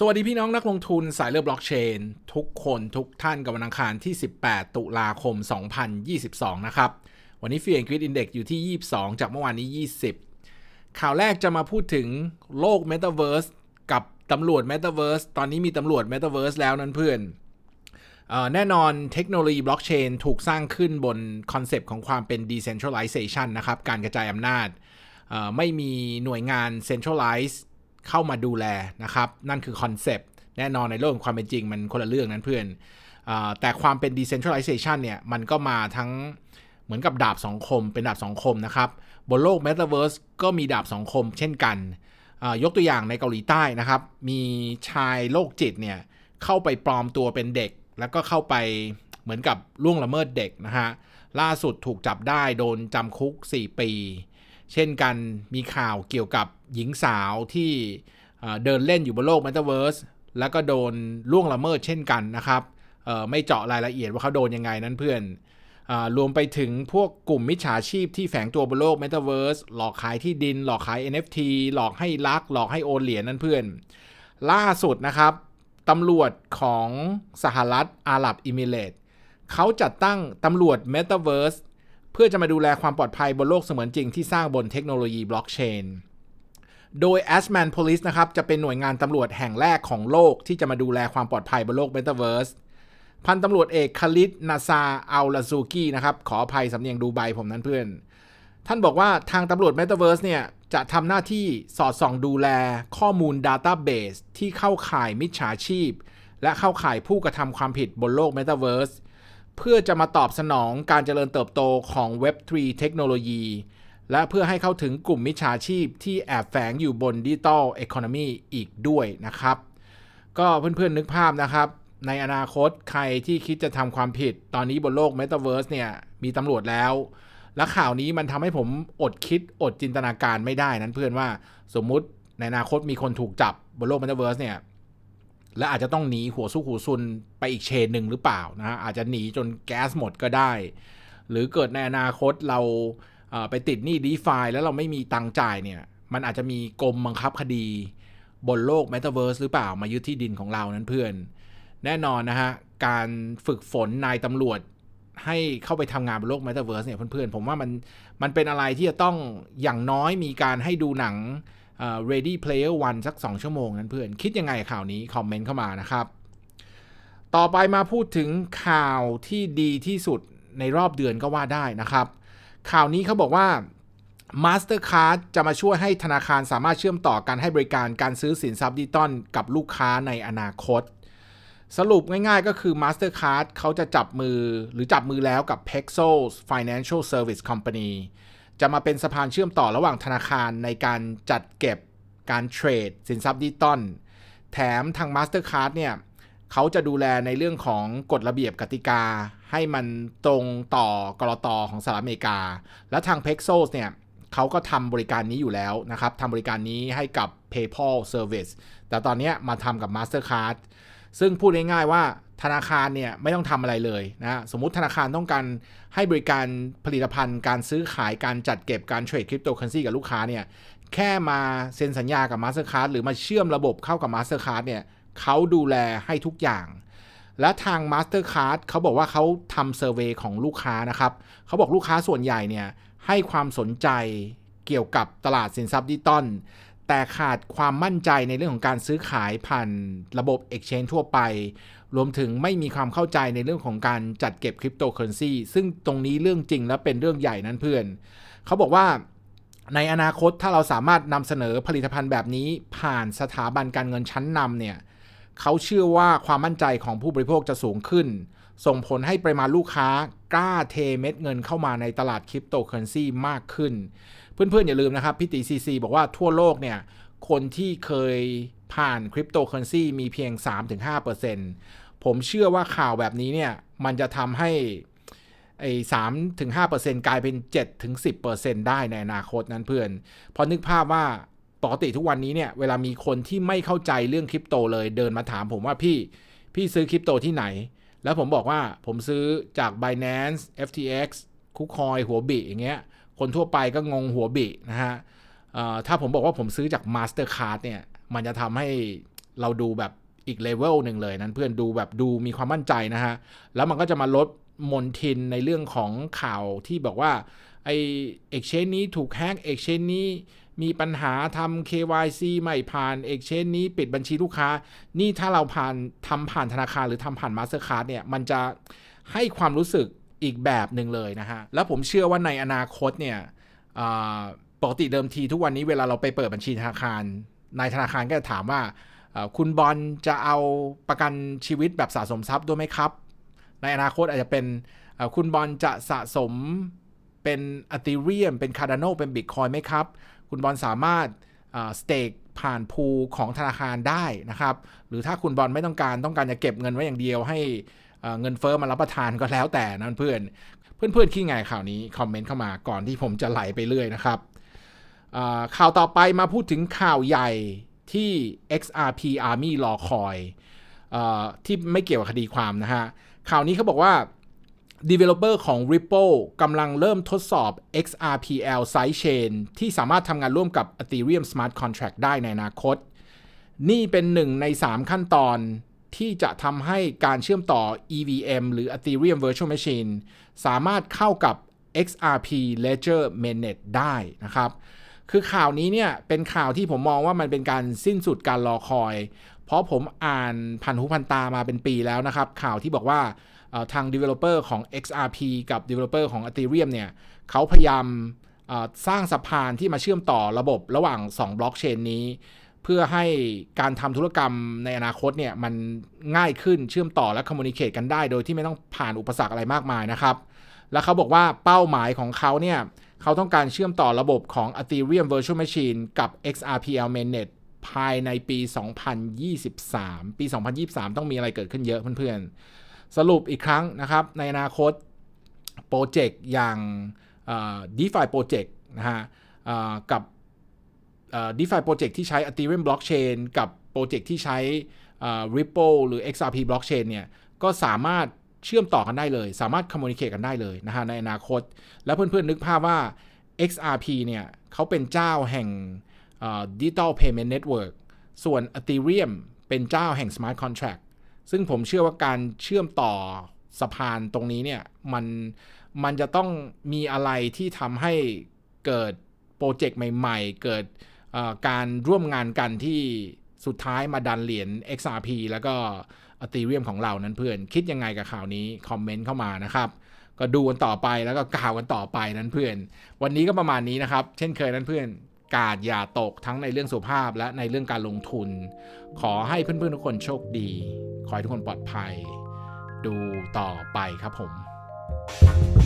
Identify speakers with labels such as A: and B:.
A: สวัสดี พี่น้อง นักลงทุน สายเลือดบล็อกเชน ทุกคนทุกท่านกับวันอังคาร ที่ 18 ตุลาคม 2022 นะครับ วันนี้ฟิวเอ็นควิดอินเด็กซ์อยู่ที่ 22 จากเมื่อวานนี้ 20 ข่าวแรกจะมาพูดถึงโลกเมตาเวิร์สกับตำรวจเมตาเวิร์สตอนนี้มีตำรวจเมตาเวิร์สแล้วนั่นเพื่อนแน่นอนเทคโนโลยี บล็อกเชน ถูกสร้างขึ้นบน คอนเซปต์ของความเป็น decentralization นะครับการกระจายอำนาจไม่มีหน่วยงาน centralized เข้ามาดูแลนะครับนั่นคือคอนเซปต์แน่นอนในโลกความเป็นจริง มันคนละเรื่องนั้นเพื่อนอแต่ความเป็น decentralization เนี่ยมันก็มาทั้งเหมือนกับดาบสองคม เป็นดาบสองคมนะครับ บนโลก Metaverse ก็มีดาบสองคมเช่นกัน ยกตัวอย่างในเกาหลีใต้นะครับ มีชายโรคจิตเนี่ยเข้าไปปลอมตัวเป็นเด็ก แล้วก็เข้าไปเหมือนกับล่วงละเมิดเด็กนะฮะล่าสุดถูกจับได้โดนจำคุก 4 ปีเช่นกันมีข่าวเกี่ยวกับหญิงสาวที่เดินเล่นอยู่บนโลก Metaverse แล้วก็โดนล่วงละเมิดเช่นกันนะครับไม่เจาะรายละเอียดว่าเขาโดนยังไงนั้นเพื่อน รวมไปถึงพวกกลุ่มมิจฉาชีพที่แฝงตัวบนโลก Metaverse หลอกขายที่ดินหลอกขาย NFT หลอกให้ลักหลอกให้โอนเหรียญนั่นเพื่อน ล่าสุดนะครับตำรวจของสหรัฐอาหรับอิมิเรตเขาจัดตั้งตำรวจ Metaverse พื่อจะมาดูแลความปลอดภัยบนโลกเสมือนจริงที่สร้างบนเทคโนโลยีบล็อกเชน โดย Asman Police นะครับ จะเป็นหน่วยงานตำรวจแห่งแรกของโลก ที่จะมาดูแลความปลอดภัยบนโลก Metaverse พันตำรวจเอกคาลิดนาซาอัลลาซูกี้นะครับขออภัยสำเนียงดูใบผมนั้นเพื่อน ท่านบอกว่าทางตำรวจ Metaverse เนี่ย จะทำหน้าที่สอดส่องดูแลข้อมูล Database ที่เข้าข่ายมิจฉาชีพ และเข้าข่ายผู้กระทำความผิดบนโลก Metaverse เพื่อจะมาตอบสนองการเจริญเติบโตของ Web3 เทคโนโลยีและเพื่อให้เข้าถึงกลุ่มมิจฉาชีพที่แอบแฝงอยู่บนดิจิตอลเอคอนมีอีกด้วยนะครับ ก็เพื่อนๆ นึกภาพนะครับ ในอนาคตใครที่คิดจะทำความผิดตอนนี้บนโลก Metaverse เนี่ย มีตำรวจแล้ว และข่าวนี้มันทำให้ผมอดคิดอดจินตนาการไม่ได้นั้นเพื่อนว่าสมมุติในอนาคตมีคนถูกจับบนโลก Metaverse เนี่ยและอาจจะต้องหนีหัวซุกหัวซุนไปอีกเชนหนึ่งหรือเปล่านะฮะอาจจะหนีจนแก๊สหมดก็ได้ หรือเกิดในอนาคตเราไปติดหนี้ดีฟาแล้วเราไม่มีตังจ่ายเนี่ยมันอาจจะมีกรมบังคับคดีบนโลกเมตาเวิร์สหรือเปล่ามายึดที่ดินของเรานั้นเพื่อน แน่นอนนะฮะ การฝึกฝนนายตำรวจ ให้เข้าไปทำงานบนโลกเมตาเวิร์สเนี่ยเพื่อนๆ ผมว่ามันมันเป็นอะไรที่จะต้องอย่างน้อยมีการให้ดูหนัง Ready Player One สัก 2 ชั่วโมงนั้นเพื่อนคิดยังไงข่าวนี้ คอมเมนต์เข้ามานะครับ ต่อไปมาพูดถึงข่าวที่ดีที่สุดในรอบเดือนก็ว่าได้นะครับ ข่าวนี้เขาบอกว่า Mastercard จะมาช่วยให้ธนาคารสามารถเชื่อมต่อการให้บริการ การซื้อสินทรัพย์ดิจิตอลกับลูกค้าในอนาคต สรุปง่ายๆ ก็คือ Mastercard เขาจะจับมือหรือจับมือแล้วกับ Pexels Financial Service Company จะมาเป็นสะพานเชื่อมต่อระหว่างธนาคารในการจัดเก็บการเทรดสินทรัพย์ดิจิตอลแถมทาง Mastercard เนี่ยเขาจะดูแลในเรื่องของกฎระเบียบกติกา ให้มันตรงต่อกรอตอของสหรัฐอเมริกา และทาง p e x o s เนี่ยเขาก็ทำบริการนี้อยู่แล้วนะครับทำบริการนี้ให้กับ PayPal Service แต่ตอนนี้มาทำกับ Mastercard ซึ่งพูดง่ายๆว่าธนาคารเนี่ยไม่ต้องทำอะไรเลยนะสมมุติธนาคารต้องการให้บริการผลิตภัณฑ์ การซื้อขายการจัดเก็บการเทรดคริปโตเคอเรนซีกับลูกค้าเนี่ยแค่มา เซ็นสัญญากับ Mastercard หรือมาเชื่อมระบบเข้ากับ Mastercard เนี่ยเขาดูแลให้ทุกอย่าง และทาง Mastercard เขาบอกว่าเขาทำเซอร์เวยของลูกค้านะครับเขาบอกลูกค้าส่วนใหญ่เนี่ยให้ความสนใจเกี่ยวกับตลาดสินทรัพย์ดิจิตอลแต่ขาดความมั่นใจในเรื่องของการซื้อขายผ่านระบบ Exchange ทั่วไป รวมถึงไม่มีความเข้าใจในเรื่องของการจัดเก็บคริปโตเคอเรนซีซึ่งตรงนี้เรื่องจริงและเป็นเรื่องใหญ่นั้นเพื่อน เขาบอกว่าในอนาคตถ้าเราสามารถนำเสนอผลิตภัณฑ์แบบนี้ผ่านสถาบันการเงินชั้นนำเนี่ย เขาเชื่อว่าความมั่นใจของผู้บริโภคจะสูงขึ้น ส่งผลให้ปริมาณลูกค้ากล้าเทเม็ดเงินเข้ามาในตลาดคริปโตเคอเรนซีมากขึ้นเพื่อน ๆ อย่าลืมนะครับพี่ตีซีซีบอกว่าทั่วโลกเนี่ย คนที่เคยผ่านคริปโตเคอเรนซีมีเพียง 3-5%ผมเชื่อว่าข่าวแบบนี้เนี่ย มันจะทำให้ไอ้สามถึงห้าเปอร์เซ็นกลายเป็นเจ็ดถึงสิบเปอร์เซ็นได้ในอนาคตนั้นเพื่อน พอนึกภาพว่าปกติทุกวันนี้เนี่ย เวลามีคนที่ไม่เข้าใจเรื่องคริปโตเลยเดินมาถามผมว่าพี่ พี่ซื้อคริปโตที่ไหน แล้วผมบอกว่าผมซื้อจาก Binance FTX คุกคอยหัวบิอย่างเงี้ยคนทั่วไปก็งงหัวบินะฮะ ถ้าผมบอกว่าผมซื้อจาก Mastercard เนี่ย มันจะทำให้เราดูแบบอีกเลเวลหนึ่งเลยนั้นเพื่อนดูแบบดูมีความมั่นใจนะฮะ แล้วมันก็จะมาลดมนทินในเรื่องของข่าวที่บอกว่าไอเอกเชนนี้ถูกแฮกเอกเชนนี้มีปัญหาทำ KYC ไม่ผ่านเอกเชนนี้ ปิดบัญชีลูกค้า นี่ถ้าเราผ่านทำผ่านธนาคาร หรือทำผ่าน Mastercard เนี่ยมันจะให้ความรู้สึกอีกแบบหนึ่งเลยนะฮะ แล้วผมเชื่อว่าในอนาคตเนี่ย ปกติเดิมทีทุกวันนี้เวลาเราไปเปิดบัญชีธนาคารนายธนาคารก็จะถามว่า คุณบอลจะเอาประกันชีวิตแบบสะสมทรัพย์ด้วยไหมครับ ในอนาคตอาจจะเป็น คุณบอลจะสะสมเป็นอัติเรียม เป็นคาร์ดานลเป็นบิตคอยไหมครับ คุณบอลสามารถสเต็กผ่านพูของธนาคารได้นะครับ หรือถ้าคุณบอลไม่ต้องการต้องการจะเก็บเงินไว้อย่างเดียวให้เงินเฟอ้อมารับประทานก็แล้วแต่นั่นเพื่อนเพื่อนเพื่อนขี้ไงข่าวนี้คอมเมนต์เข้ามาก่อนที่ผมจะไหลไปเรื่อยนะครับข่าวต่อไปมาพูดถึงข่าวใหญ่ที่ XRP Army รอคอยอที่ไม่เกี่ยวกับคดีความนะฮะ ข่าวนี้เขาบอกว่า Developer ของ Ripple กำลังเริ่มทดสอบ XRPL sidechain ที่สามารถทำงานร่วมกับ Ethereum Smart Contract ได้ในอนาคต นี่เป็นหนึ่งใน 3 ขั้นตอนที่จะทำให้การเชื่อมต่อ EVM หรือ Ethereum Virtual Machine สามารถเข้ากับ XRP Ledger Mainnet ได้นะครับ คือข่าวนี้เนี่ยเป็นข่าวที่ผมมองว่ามันเป็นการสิ้นสุดการรอคอย เพราะผมอ่านพันหูพันตามาเป็นปีแล้วนะครับ ข่าวที่บอกว่าทาง developer ของ XRP กับ developer ของ Ethereum เนี่ยเขาพยายามสร้างสะพานที่มาเชื่อมต่อระบบระหว่าง 2บล็อกเชนนี้เพื่อให้การทำธุรกรรมในอนาคต เนี่ย มันง่ายขึ้นเชื่อมต่อและคอมมูนิเคตกันได้ โดยที่ไม่ต้องผ่านอุปสรรคอะไรมากมาย นะ ครับ แล้ว เขาบอกว่าเป้าหมายของเขา เนี่ย เขาต้องการเชื่อมต่อระบบของ Ethereum Virtual Machine กับ XRPL Mainnet ภายในปี 2023 ปี 2023 ต้องมีอะไรเกิดขึ้นเยอะ เพื่อน ๆ สรุปอีกครั้งนะครับในอนาคตโปรเจกต์อย่าง DeFi Project นะฮะกับดีฟายโปรเจกต์ที่ใช้ Ethereum Blockchain กับโปรเจกต์ที่ใช้ Ripple หรือ XRP Blockchain เนี่ยก็สามารถเชื่อมต่อกันได้เลย สามารถคอมมูนิเคตกันได้เลยนะฮะในอนาคต แล้วเพื่อนๆนึกภาพว่า XRP เนี่ยเขาเป็นเจ้าแห่ง Digital Payment Network ส่วน Ethereum เป็นเจ้าแห่ง Smart Contract ซึ่งผมเชื่อว่าการเชื่อมต่อสะพานตรงนี้เนี่ยมันมันจะต้องมีอะไรที่ทำให้เกิดโปรเจกต์ใหม่ ๆ เกิดการร่วมงานกันที่สุดท้ายมาดันเหรียญ XRP แล้วก็อัตเรียมของเรานั้นเพื่อน คิดยังไงกับข่าวนี้คอมเมนต์เข้ามานะครับ ก็ดูกันต่อไปแล้วก็กล่าวกันต่อไปนั้นเพื่อน วันนี้ก็ประมาณนี้นะครับ เช่นเคยนั้นเพื่อนกาดอย่าตกทั้งในเรื่องสุภาพและในเรื่องการลงทุน ขอให้เพื่อนๆทุกคนโชคดีขอให้ทุกคนปลอดภัย ดูต่อไปครับผม thank you